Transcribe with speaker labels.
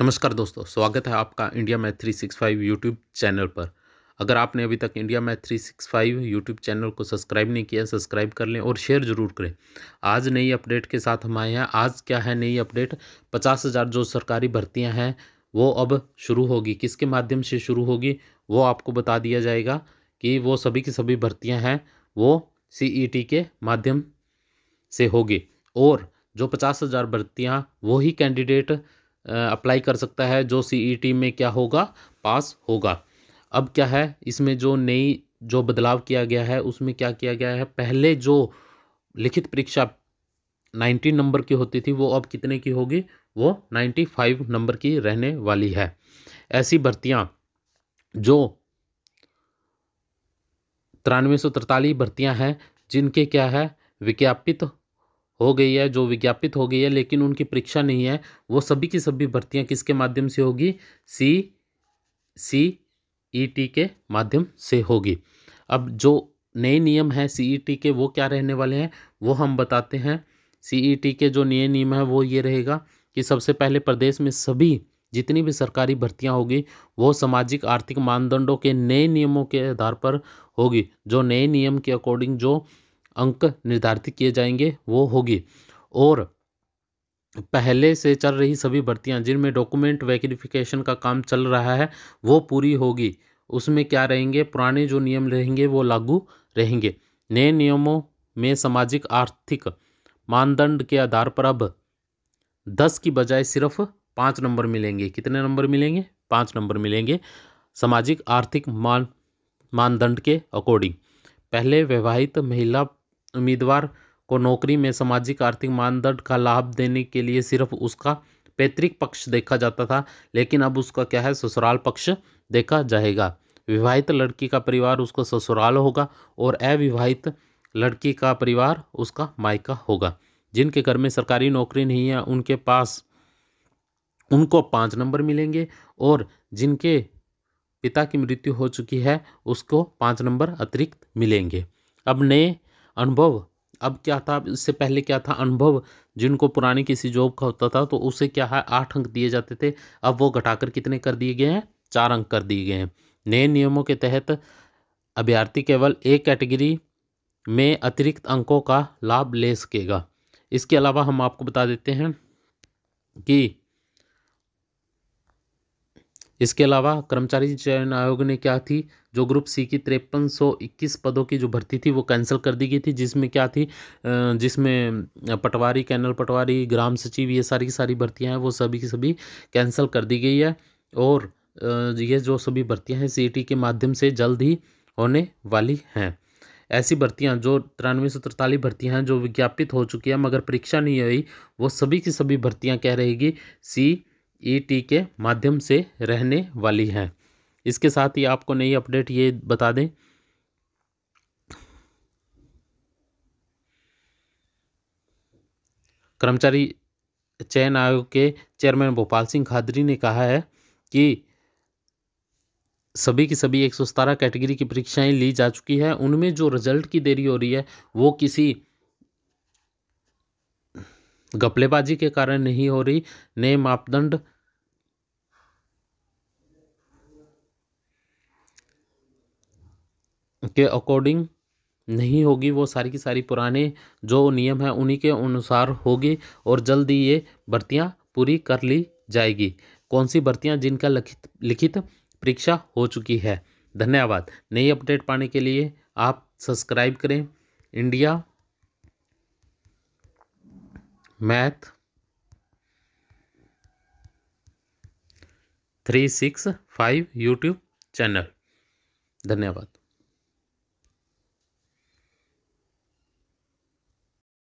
Speaker 1: नमस्कार दोस्तों स्वागत है आपका India math three six five YouTube channel पर अगर आपने अभी तक India math three six five YouTube channel को सब्सक्राइब नहीं किया सब्सक्राइब कर लें और शेयर ज़रूर करें आज नई अपडेट के साथ हम आए हैं आज क्या है नई अपडेट पचास हज़ार जो सरकारी भर्तियाँ हैं वो अब शुरू होगी किसके माध्यम से शुरू होगी वो आपको बता दिया जाएगा कि वो सभी की सभी भर्तियाँ हैं वो सी e के माध्यम से होगी और जो पचास हज़ार भर्तियाँ वही कैंडिडेट अप्लाई कर सकता है जो सीईटी e में क्या होगा पास होगा अब क्या है इसमें जो नई जो बदलाव किया गया है उसमें क्या किया गया है पहले जो लिखित परीक्षा नाइन्टी नंबर की होती थी वो अब कितने की होगी वो नाइन्टी फाइव नंबर की रहने वाली है ऐसी भर्तियाँ जो तिरानवे सौ तरतालीस भर्तियाँ हैं जिनके क्या है विज्ञापित हो गई है जो विज्ञापित हो गई है लेकिन उनकी परीक्षा नहीं है वो सभी की सभी भर्तियाँ किसके माध्यम से होगी सी सी ई टी के माध्यम से होगी अब जो नए नियम हैं सी ई टी के वो क्या रहने वाले हैं वो हम बताते हैं सी ई टी के जो नए नियम हैं वो ये रहेगा कि सबसे पहले प्रदेश में सभी जितनी भी सरकारी भर्तियां होगी वो सामाजिक आर्थिक मानदंडों के नए नियमों के आधार पर होगी जो नए नियम के अकॉर्डिंग जो अंक निर्धारित किए जाएंगे वो होगी और पहले से चल रही सभी भर्तियां जिनमें डॉक्यूमेंट वेरिफिकेशन का काम चल रहा है वो पूरी होगी उसमें क्या रहेंगे पुराने जो नियम रहेंगे वो लागू रहेंगे नए नियमों में सामाजिक आर्थिक मानदंड के आधार पर अब दस की बजाय सिर्फ पाँच नंबर मिलेंगे कितने नंबर मिलेंगे पाँच नंबर मिलेंगे सामाजिक आर्थिक मान मानदंड के अकॉर्डिंग पहले वैवाहित महिला उम्मीदवार को नौकरी में सामाजिक आर्थिक मानदंड का लाभ देने के लिए सिर्फ उसका पैतृक पक्ष देखा जाता था लेकिन अब उसका क्या है ससुराल पक्ष देखा जाएगा विवाहित लड़की का परिवार उसका ससुराल होगा और अविवाहित लड़की का परिवार उसका मायका होगा जिनके घर में सरकारी नौकरी नहीं है उनके पास उनको पाँच नंबर मिलेंगे और जिनके पिता की मृत्यु हो चुकी है उसको पाँच नंबर अतिरिक्त मिलेंगे अब नए अनुभव अब क्या था इससे पहले क्या था अनुभव जिनको पुराने किसी जॉब का होता था तो उसे क्या है आठ अंक दिए जाते थे अब वो घटाकर कितने कर दिए गए हैं चार अंक कर दिए गए हैं नए नियमों के तहत अभ्यर्थी केवल एक कैटेगरी में अतिरिक्त अंकों का लाभ ले सकेगा इसके अलावा हम आपको बता देते हैं कि इसके अलावा कर्मचारी चयन आयोग ने क्या थी जो ग्रुप सी की तिरपन सौ इक्कीस पदों की जो भर्ती थी वो कैंसिल कर दी गई थी जिसमें क्या थी जिसमें पटवारी कैनल पटवारी ग्राम सचिव ये सारी की सारी भर्तियाँ हैं वो सभी की सभी कैंसिल कर दी गई है और ये जो सभी भर्तियाँ हैं सी के माध्यम से जल्द ही होने वाली हैं ऐसी भर्तियाँ जो तिरानवे सौ तिरतालीस भर्तियाँ हैं जो विज्ञापित हो चुकी हैं मगर परीक्षा नहीं हुई वो सभी की सभी भर्तियाँ क्या रहेगी सी ई e के माध्यम से रहने वाली हैं इसके साथ ही आपको नई अपडेट ये बता दें कर्मचारी चयन आयोग के चेयरमैन भोपाल सिंह खादरी ने कहा है कि सभी की सभी एक सौ सतारह कैटेगरी की परीक्षाएं ली जा चुकी है उनमें जो रिजल्ट की देरी हो रही है वो किसी घपलेबाजी के कारण नहीं हो रही नए मापदंड के अकॉर्डिंग नहीं होगी वो सारी की सारी पुराने जो नियम हैं उन्हीं के अनुसार होगी और जल्द ही ये भर्तियाँ पूरी कर ली जाएगी कौन सी भर्तियाँ जिनका लिखित लिखित परीक्षा हो चुकी है धन्यवाद नई अपडेट पाने के लिए आप सब्सक्राइब करें India math three six five YouTube channel धन्यवाद